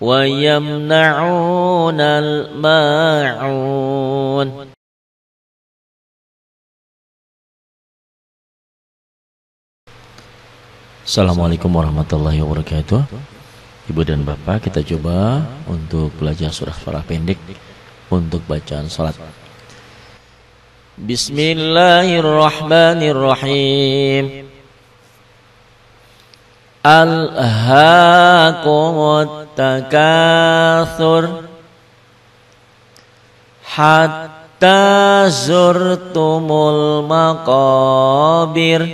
ويمنعون الماعون Assalamualaikum warahmatullahi wabarakatuh Ibu dan Bapak kita coba untuk belajar surah-surah pendek untuk bacaan salat Bismillahirrahmanirrahim Al-Hakumut takathur hatta zurtumul maqabir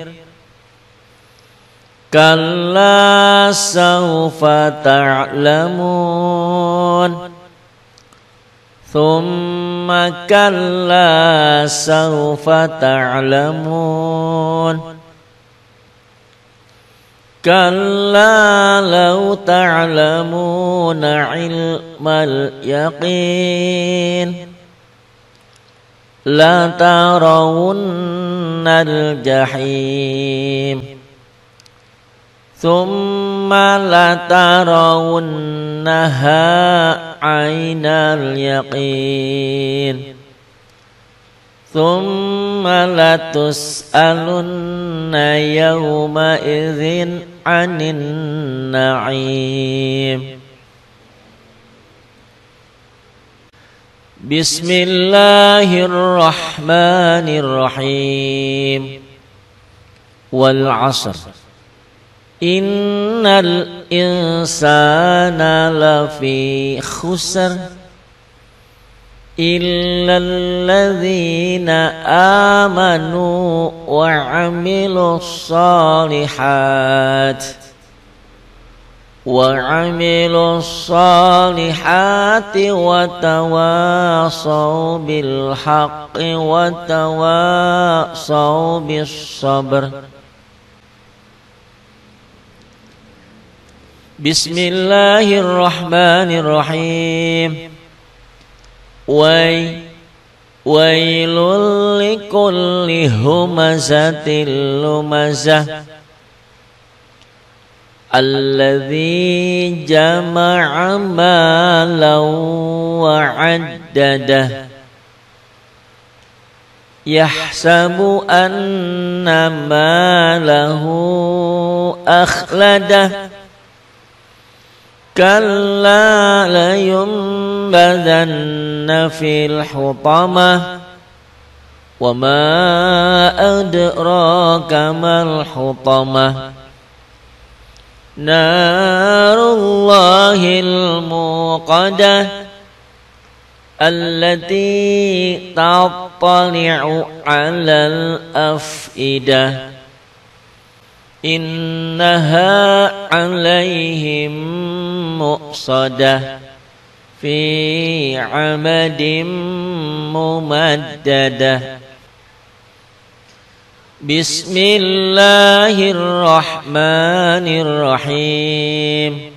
kalla sawfa ta'lamun thumma kalla sawfa ta'lamun كلا لو تعلمون علم اليقين لترون الجحيم ثم لترونها عين اليقين ثم لتسألن يومئذ عن النعيم بسم الله الرحمن الرحيم والعصر إن الإنسان لفي خسر إلا الذين آمنوا وعملوا الصالحات وعملوا الصالحات وتواصوا بالحق وتواصوا بالصبر بسم الله الرحمن الرحيم Wai Wailul likulli humazatil lumazah Alladhi jama'a malan wa'addadah Yahsabu anna malahu akhladah كلا لينبذن في الحطمة وما أدراك ما الحطمة نار الله الموقدة التي تطلع على الأفئدة إنها عليهم مؤصدة في عمد ممددة بسم الله الرحمن الرحيم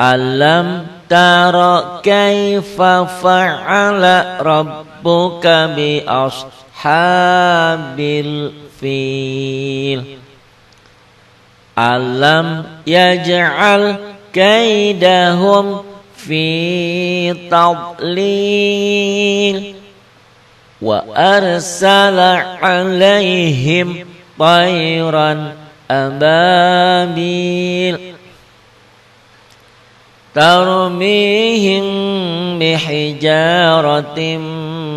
ألم تر كيف فعل ربك بأصحاب الفيل ألم يجعل كيدهم في تضليل وأرسل عليهم طيرا أبابيل ترميهم بحجارة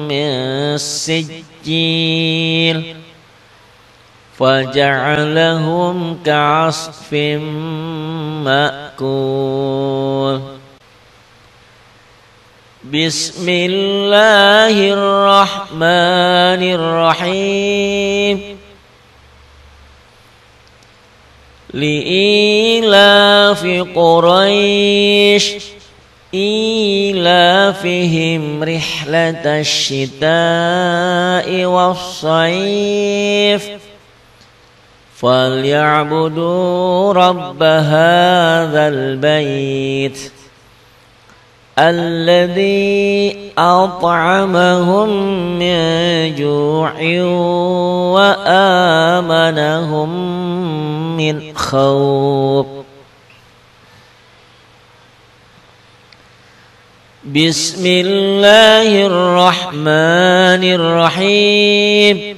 من سجيل فجعلهم كعصف مأكول بسم الله الرحمن الرحيم لإيلاف قريش إيلافهم رحلة الشتاء والصيف فليعبدوا رب هذا البيت الذي أطعمهم من جوع وآمنهم من خوف بسم الله الرحمن الرحيم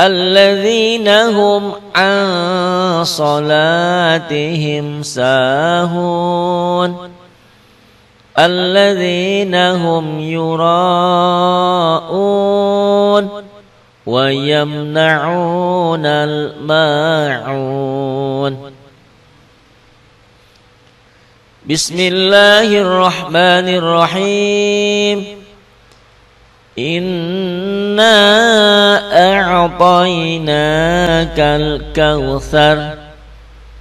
الذين هم عن صلاتهم ساهون الذين هم يراءون ويمنعون الماعون بسم الله الرحمن الرحيم إِنَّا أعطيناك الكوثر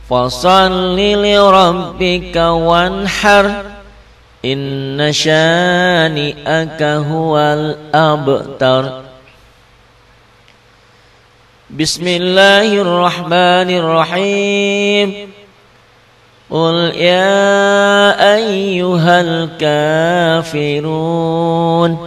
فصل لربك وانحر إن شانئك هو الأبتر بسم الله الرحمن الرحيم قل يا أيها الكافرون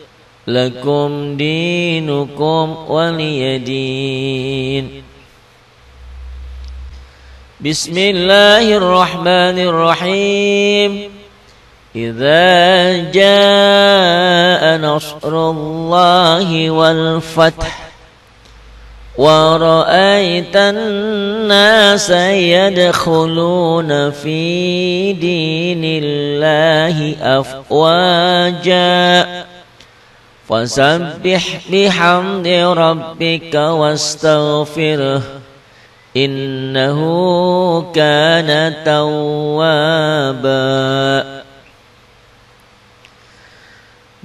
لكم دينكم ولي دين بسم الله الرحمن الرحيم إذا جاء نصر الله والفتح ورأيت الناس يدخلون في دين الله أفواجاً Fasabbih bihamdi rabbika wastaghfirah Innahu kana tawwaba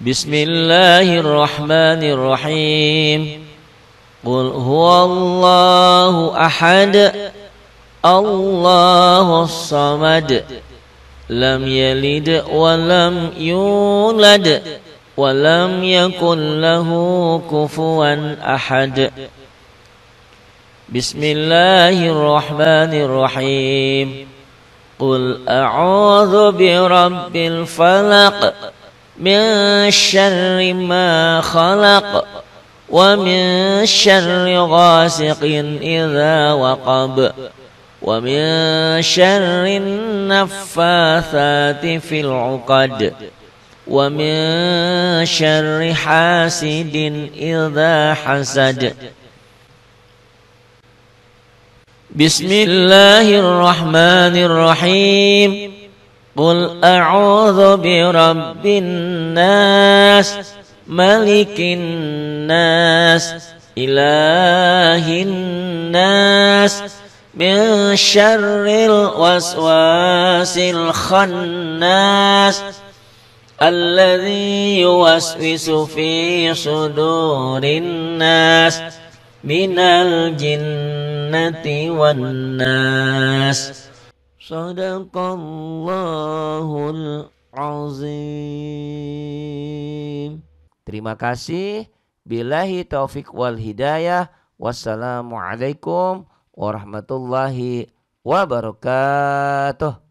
Bismillahirrahmanirrahim Qul huwallahu ahad Allahus samad Lam yalid wa lam yulad ولم يكن له كفوا أحد بسم الله الرحمن الرحيم قل أعوذ برب الفلق من شر ما خلق ومن شر غاسق إذا وقب ومن شر النفاثات في العقد ومن شر حاسد إذا حسد بسم الله الرحمن الرحيم قل أعوذ برب الناس ملك الناس إله الناس من شر الوسواس الخناس الذي يوسوس في صدور الناس من الجنة والناس صدق الله العظيم Terima kasih. Bilahi taufik wal hidayah. Wassalamualaikum warahmatullahi wabarakatuh.